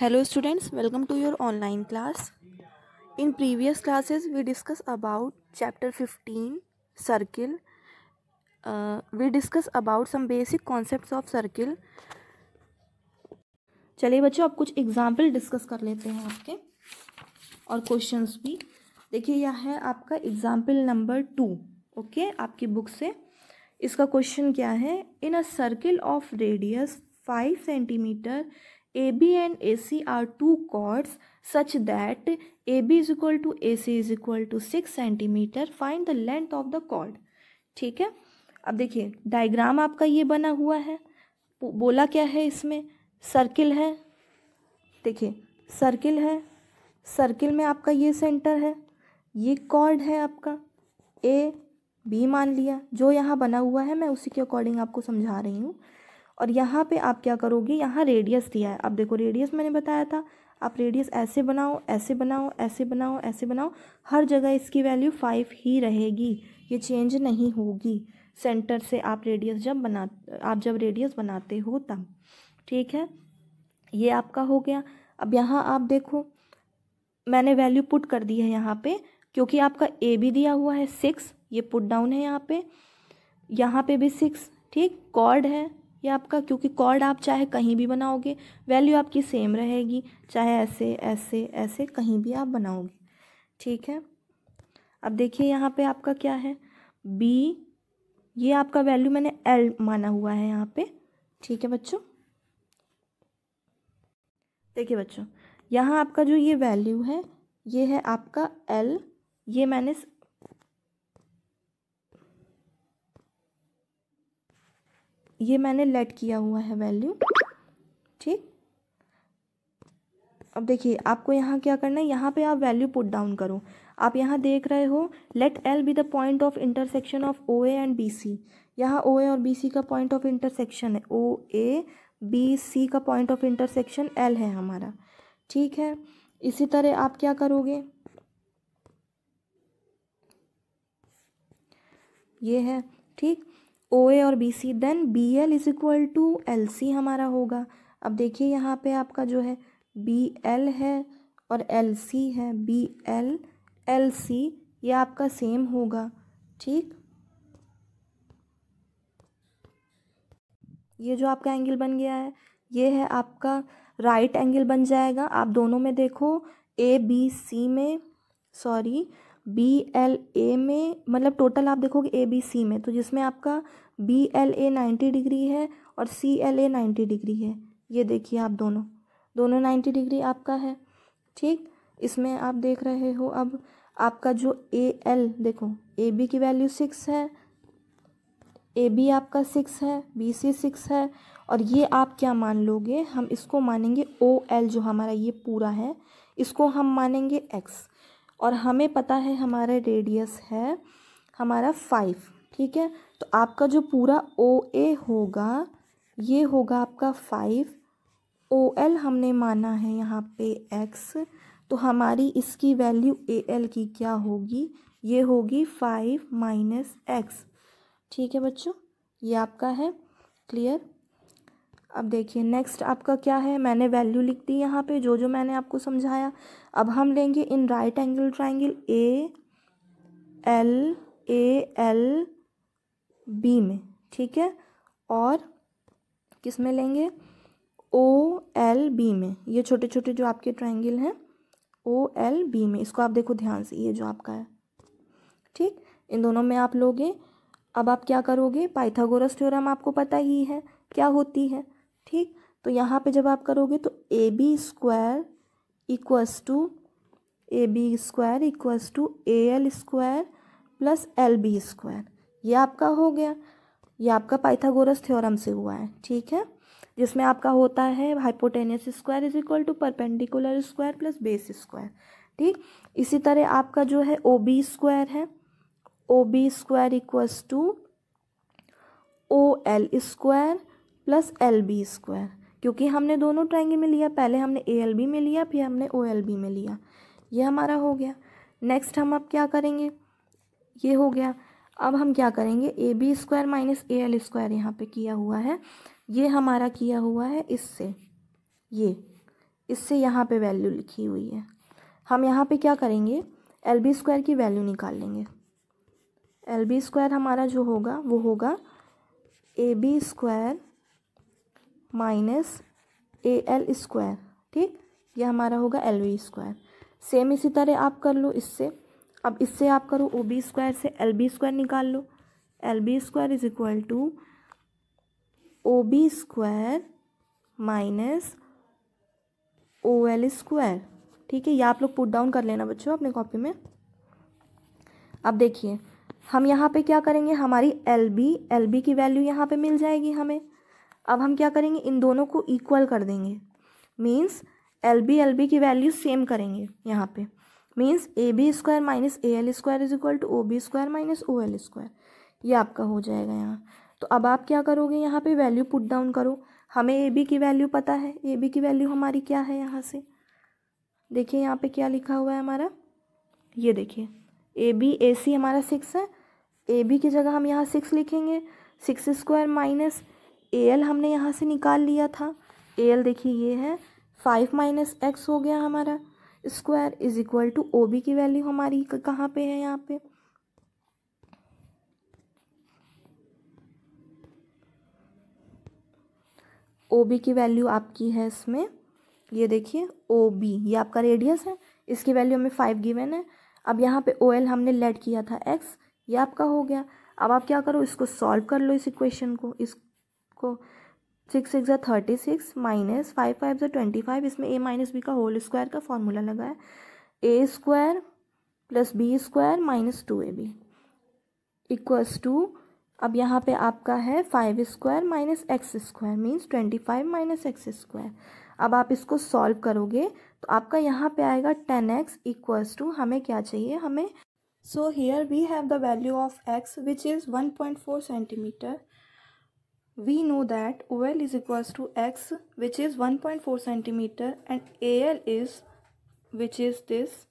hello students welcome to your online class in previous classes we discuss about chapter fifteen circle we discuss about some basic concepts of circle चलिए बच्चों आप कुछ example discuss कर लेते हैं आपके और क्वेश्चंस भी देखिए यह है आपका एग्जांपल नंबर टू ओके आपकी बुक से इसका क्वेश्चन क्या है in a circle of radius five centimetre AB and AC are two chords such that AB is equal to AC is equal to six centimetre find the length of the chord ठीक है अब देखिए diagram आपका ये बना हुआ है बोला क्या है इसमें सर्किल है देखिए सर्किल है सर्किल में आपका ये सेंटर है ये कॉर्ड है आपका ए बी मान लिया जो यहाँ बना हुआ है मैं उसी के अकॉर्डिंग आपको समझा रही हूँ और यहाँ पे आप क्या करोगे यहाँ रेडियस दिया है अब देखो रेडियस मैंने बताया था आप रेडियस ऐसे बनाओ ऐसे बनाओ ऐसे बनाओ ऐसे बनाओ हर जगह इसकी वैल्यू फाइव ही रहेगी ये चेंज नहीं होगी सेंटर से आप रेडियस जब बना आप जब रेडियस बनाते हो तब ठीक है ये आपका हो गया अब यहाँ आप देखो मैंने वैल्यू पुट कर दी है यहाँ पे क्योंकि आपका ए भी दिया हुआ है सिक्स ये पुट डाउन है यहाँ पे यहाँ पे भी सिक्स ठीक कॉर्ड है ये आपका क्योंकि कॉर्ड आप चाहे कहीं भी बनाओगे वैल्यू आपकी सेम रहेगी चाहे ऐसे ऐसे ऐसे कहीं भी आप बनाओगे ठीक है अब देखिए यहाँ पे आपका क्या है बी ये आपका वैल्यू मैंने एल माना हुआ है यहाँ पे ठीक है बच्चों देखिए बच्चों यहाँ आपका जो ये वैल्यू है ये है आपका एल ये मैंने ये मैंने लेट किया हुआ है वैल्यू ठीक अब देखिए आपको यहाँ क्या करना है यहाँ पे आप वैल्यू पुट डाउन करो आप यहाँ देख रहे हो let L be the point of intersection of O A and B C यहाँ ओ ए और बी सी का पॉइंट ऑफ इंटरसेक्शन है ओ ए बी सी का पॉइंट ऑफ इंटरसेक्शन एल है हमारा ठीक है इसी तरह आप क्या करोगे ये है ठीक ओ ए और B C then B L is equal to L C हमारा होगा अब देखिए यहाँ पे आपका जो है बी एल है और एल सी है बी एल एल सी ये आपका सेम होगा ठीक ये जो आपका एंगल बन गया है ये है आपका राइट right एंगल बन जाएगा आप दोनों में देखो ए बी सी में सॉरी बी एल ए में मतलब टोटल आप देखोगे ए बी सी में तो जिसमें आपका B L A ninety degree है और C L A ninety degree है ये देखिए आप दोनों दोनों नाइन्टी डिग्री आपका है ठीक इसमें आप देख रहे हो अब आपका जो ए एल देखो ए बी की वैल्यू सिक्स है ए बी आपका सिक्स है बी सी सिक्स है और ये आप क्या मान लोगे हम इसको मानेंगे ओ एल जो हमारा ये पूरा है इसको हम मानेंगे एक्स और हमें पता है हमारा रेडियस है हमारा फाइव ठीक है तो आपका जो पूरा ओ ए होगा ये होगा आपका फाइव ओ एल हमने माना है यहाँ पे एक्स तो हमारी इसकी वैल्यू ए एल की क्या होगी ये होगी फाइव माइनस एक्स ठीक है बच्चों ये आपका है क्लियर अब देखिए नेक्स्ट आपका क्या है मैंने वैल्यू लिख दी यहाँ पे जो जो मैंने आपको समझाया अब हम लेंगे in right angle triangle A L A L B में ठीक है और किस में लेंगे ओ एल बी में ये छोटे छोटे जो आपके ट्राइंगल हैं ओ एल बी में इसको आप देखो ध्यान से ये जो आपका है ठीक इन दोनों में आप लोगे अब आप क्या करोगे पाइथागोरस थ्योरम आपको पता ही है क्या होती है ठीक तो यहाँ पे जब आप करोगे तो A B square equals to A B square equals to A L square plus L B square ये आपका हो गया ये आपका पाइथागोरस थ्योरम से हुआ है ठीक है जिसमें आपका होता है hypotenuse square is equal to perpendicular square plus base square ठीक इसी तरह आपका जो है ओ बी स्क्वायर है O B square equals to O L square plus L B square क्योंकि हमने दोनों ट्राइंगल में लिया पहले हमने ए एल बी में लिया फिर हमने ओ एल बी में लिया ये हमारा हो गया नेक्स्ट हम अब क्या करेंगे ये हो गया अब हम क्या करेंगे A B square minus A L square यहाँ पर किया हुआ है ये हमारा किया हुआ है इससे ये इससे यहाँ पे वैल्यू लिखी हुई है हम यहाँ पे क्या करेंगे एल बी स्क्वायर की वैल्यू निकाल लेंगे एल बी स्क्वायर हमारा जो होगा वो होगा A B square minus A L square ठीक ये हमारा होगा एल वी स्क्वायर सेम इसी तरह आप कर लो इससे अब इससे आप करो ओ बी स्क्वायर से एल बी स्क्वायर निकाल लो L B square is equal to O B square minus O L square ठीक है ये आप लोग पुट डाउन कर लेना बच्चों अपने कॉपी में अब देखिए हम यहाँ पे क्या करेंगे हमारी एल बी एल बी की वैल्यू यहाँ पे मिल जाएगी हमें अब हम क्या करेंगे इन दोनों को इक्वल कर देंगे means L B L B की वैल्यू सेम करेंगे यहाँ पे means A B square minus A L square is equal to O B square minus O L square ये आपका हो जाएगा यहाँ तो अब आप क्या करोगे यहाँ पे वैल्यू पुट डाउन करो हमें ए बी की वैल्यू पता है ए बी की वैल्यू हमारी क्या है यहाँ से देखिए यहाँ पे क्या लिखा हुआ है हमारा ये देखिए ए बी ए सी हमारा सिक्स है ए बी की जगह हम यहाँ सिक्स लिखेंगे six square minus A L हमने यहाँ से निकाल लिया था ए एल देखिए ये है फाइव माइनस एक्स हो गया हमारा square is equal to O B की वैल्यू हमारी कहाँ पे है यहाँ पे ओ बी की वैल्यू आपकी है इसमें ये देखिए ओ बी ये आपका रेडियस है इसकी वैल्यू हमें फाइव गिवन है अब यहाँ पे ओ एल हमने लेट किया था एक्स ये आपका हो गया अब आप क्या करो इसको सॉल्व कर लो इस इक्वेशन को इसको सिक्स सिक्स या thirty six minus five five ज़ा ट्वेंटी फाइव इसमें ए माइनस बी का होल स्क्वायर का फॉर्मूला लगा है a square plus b square minus two A b equals to अब यहाँ पे आपका है five square minus x square means twenty five minus x square अब आप इसको सॉल्व करोगे तो आपका यहाँ पे आएगा टेन एक्स इक्वल्स टू हमें क्या चाहिए हमें so here we have the value of x which is one point four centimetre we know that OL is equals to X which is 1.4 cm and AL is which is this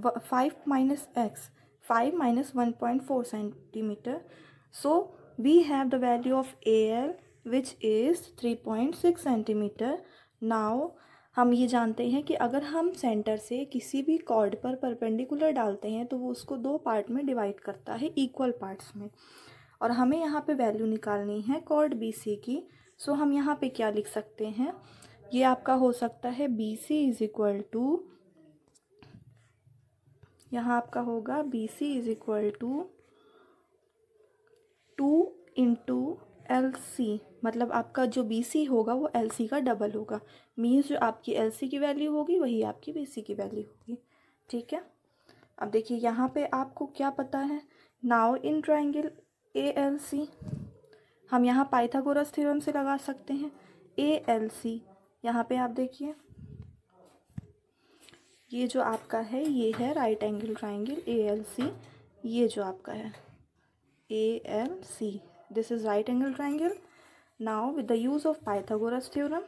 5 minus X 5 minus 1.4 cm so we have the value of AL which is 3.6 cm now हम ये जानते हैं कि अगर हम centre से किसी भी कॉर्ड पर परपेंडिकुलर डालते हैं तो वो उसको दो पार्ट में डिवाइड करता है इक्वल पार्ट्स में और हमें यहाँ पे वैल्यू निकालनी है कॉर्ड बी सी की सो हम यहाँ पे क्या लिख सकते हैं ये आपका हो सकता है B C is equal to यहाँ आपका होगा B C is equal to two into L C मतलब आपका जो बी सी होगा वो एल सी का डबल होगा मीन्स जो आपकी एल सी की वैल्यू होगी वही आपकी बी सी की वैल्यू होगी ठीक है अब देखिए यहाँ पे आपको क्या पता है नाव इन ट्राइंगल ए एल सी हम यहाँ पाइथागोरस थ्योरम से लगा सकते हैं ए एल सी यहाँ पे आप देखिए ये जो आपका है ये है right angle triangle A L C ये जो आपका है A L C this is right angle triangle now the use of Pythagoras theorem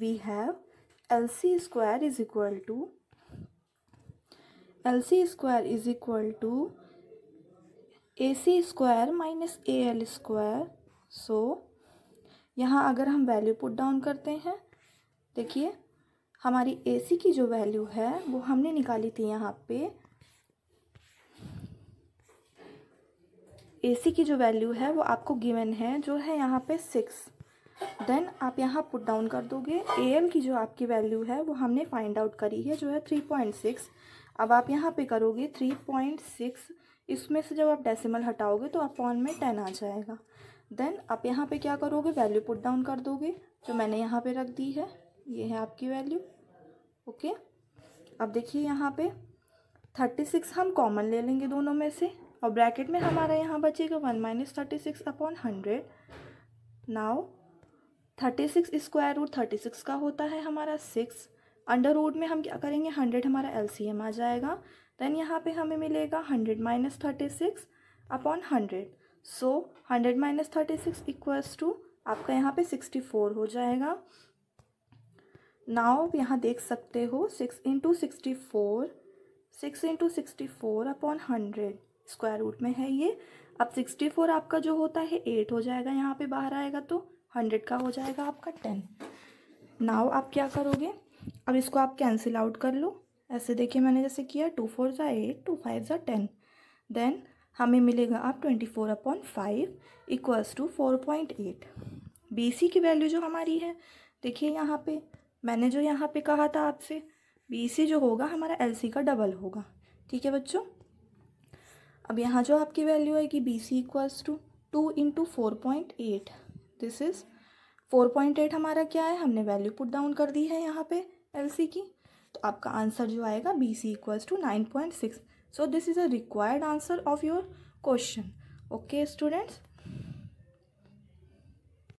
we have L C square is equal to L C square is equal to A C square minus A L square so यहाँ अगर हम value put down करते हैं देखिए हमारी ए सी की जो value है वो हमने निकाली थी यहाँ पे ए सी की जो वैल्यू है वो आपको गिवन है जो है यहाँ पे सिक्स देन आप यहाँ पुट डाउन कर दोगे ए एल की जो आपकी वैल्यू है वो हमने फाइंड आउट करी है जो है थ्री पॉइंट सिक्स अब आप यहाँ पे करोगे थ्री पॉइंट सिक्स इसमें से जब आप डेसिमल हटाओगे तो अपॉन में टेन आ जाएगा देन आप यहाँ पे क्या करोगे वैल्यू पुट डाउन कर दोगे जो मैंने यहाँ पे रख दी है ये है आपकी वैल्यू ओके अब देखिए यहाँ पे थर्टी सिक्स हम कॉमन ले लेंगे दोनों में से और ब्रैकेट में हमारा यहाँ बचेगा one minus thirty six upon hundred now thirty six square root thirty six का होता है हमारा सिक्स अंडर रूट में हम क्या करेंगे हंड्रेड हमारा एलसीएम आ जाएगा देन यहाँ पे हमें मिलेगा hundred minus thirty six upon hundred so hundred minus thirty six equals to आपका यहाँ पे सिक्सटी फोर हो जाएगा नाव यहाँ देख सकते हो six into sixty four six into sixty four upon hundred square root में है ये अब सिक्सटी फोर आपका जो होता है एट हो जाएगा यहाँ पे बाहर आएगा तो हंड्रेड का हो जाएगा आपका टेन नाव आप क्या करोगे अब इसको आप कैंसिल आउट कर लो ऐसे देखिए मैंने जैसे किया टू फोर ज़ा एट टू फाइव ज़ा टेन देन हमें मिलेगा आप twenty four upon five equals to four point eight B C की वैल्यू जो हमारी है देखिए यहाँ पे मैंने जो यहाँ पे कहा था आपसे बी सी जो होगा हमारा एल सी का डबल होगा ठीक है बच्चों अब यहाँ जो आपकी वैल्यू है कि B C equals to two into four point eight this is four point eight हमारा क्या है हमने वैल्यू पुट डाउन कर दी है यहाँ पे एल सी की तो आपका आंसर जो आएगा B C equals to nine point six so this is a required answer of your question okay students